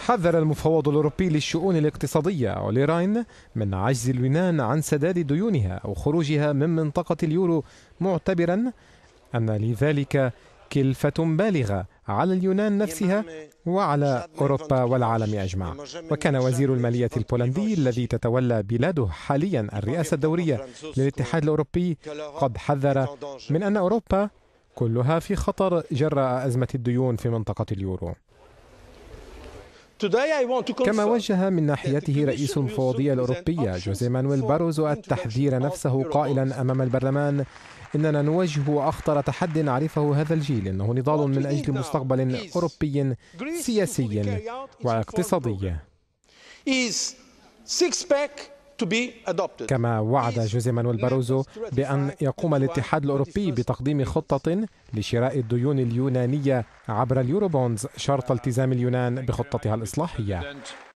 حذر المفوض الأوروبي للشؤون الاقتصادية أولي راين من عجز اليونان عن سداد ديونها أو خروجها من منطقة اليورو معتبرا أن لذلك كلفة بالغة على اليونان نفسها وعلى أوروبا والعالم أجمع وكان وزير المالية البولندي الذي تتولى بلاده حاليا الرئاسة الدورية للاتحاد الأوروبي قد حذر من أن أوروبا كلها في خطر جراء أزمة الديون في منطقة اليورو كما وجه من ناحيته رئيس المفوضية الأوروبية جوزي مانويل باروزو التحذير نفسه قائلا أمام البرلمان إننا نواجه أخطر تحد عرفه هذا الجيل إنه نضال من أجل مستقبل أوروبي سياسي واقتصادي كما وعد جوزي مانويل باروزو بأن يقوم الاتحاد الأوروبي بتقديم خطة لشراء الديون اليونانية عبر اليوروبونز شرط التزام اليونان بخطتها الإصلاحية